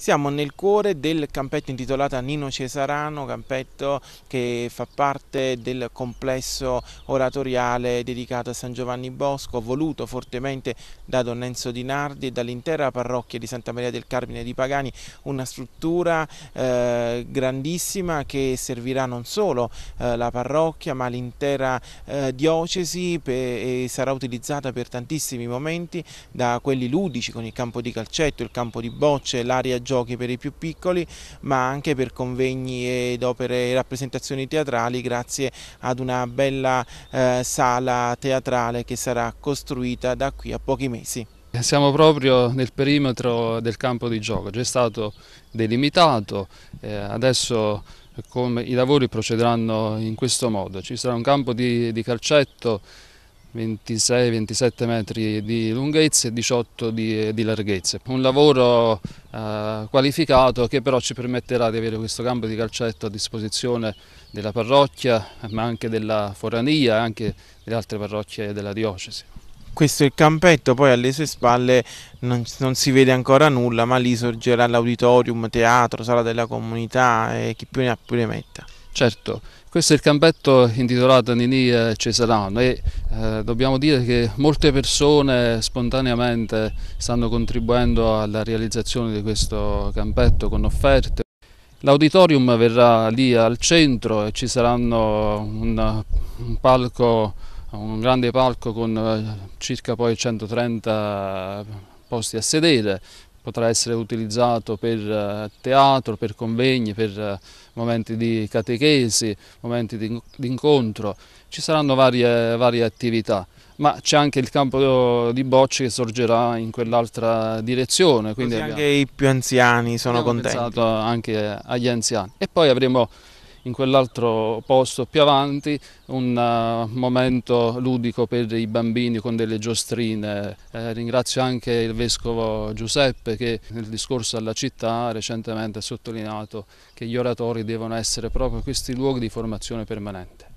Siamo nel cuore del campetto intitolato a Nino Cesarano, campetto che fa parte del complesso oratoriale dedicato a San Giovanni Bosco, voluto fortemente da Don Enzo Di Nardi e dall'intera parrocchia di Santa Maria del Carmine di Pagani, una struttura eh, grandissima che servirà non solo eh, la parrocchia ma l'intera eh, diocesi per, e sarà utilizzata per tantissimi momenti, da quelli ludici con il campo di calcetto, il campo di bocce, l'area giornata giochi per i più piccoli ma anche per convegni ed opere e rappresentazioni teatrali grazie ad una bella eh, sala teatrale che sarà costruita da qui a pochi mesi. Siamo proprio nel perimetro del campo di gioco, già è stato delimitato, eh, adesso i lavori procederanno in questo modo, ci sarà un campo di, di calcetto 26-27 metri di lunghezza e 18 di, di larghezza. Un lavoro eh, qualificato che però ci permetterà di avere questo campo di calcetto a disposizione della parrocchia ma anche della forania e anche delle altre parrocchie della diocesi. Questo è il campetto, poi alle sue spalle non, non si vede ancora nulla ma lì sorgerà l'auditorium, teatro, sala della comunità e chi più ne ha più ne metta. Certo, questo è il campetto intitolato a Nini Cesarano e eh, dobbiamo dire che molte persone spontaneamente stanno contribuendo alla realizzazione di questo campetto con offerte. L'auditorium verrà lì al centro e ci saranno un, un palco, un grande palco con eh, circa poi 130 posti a sedere, potrà essere utilizzato per eh, teatro, per convegni, per eh, momenti di catechesi, momenti di incontro, ci saranno varie, varie attività, ma c'è anche il campo di bocce che sorgerà in quell'altra direzione. Quindi abbiamo, anche i più anziani sono contenti. pensato anche agli anziani. E poi avremo in quell'altro posto più avanti un eh, momento ludico per i bambini con delle giostrine. Eh, ringrazio anche il Vescovo Giuseppe che nel discorso alla città recentemente ha sottolineato che gli oratori devono essere proprio questi luoghi di formazione permanente.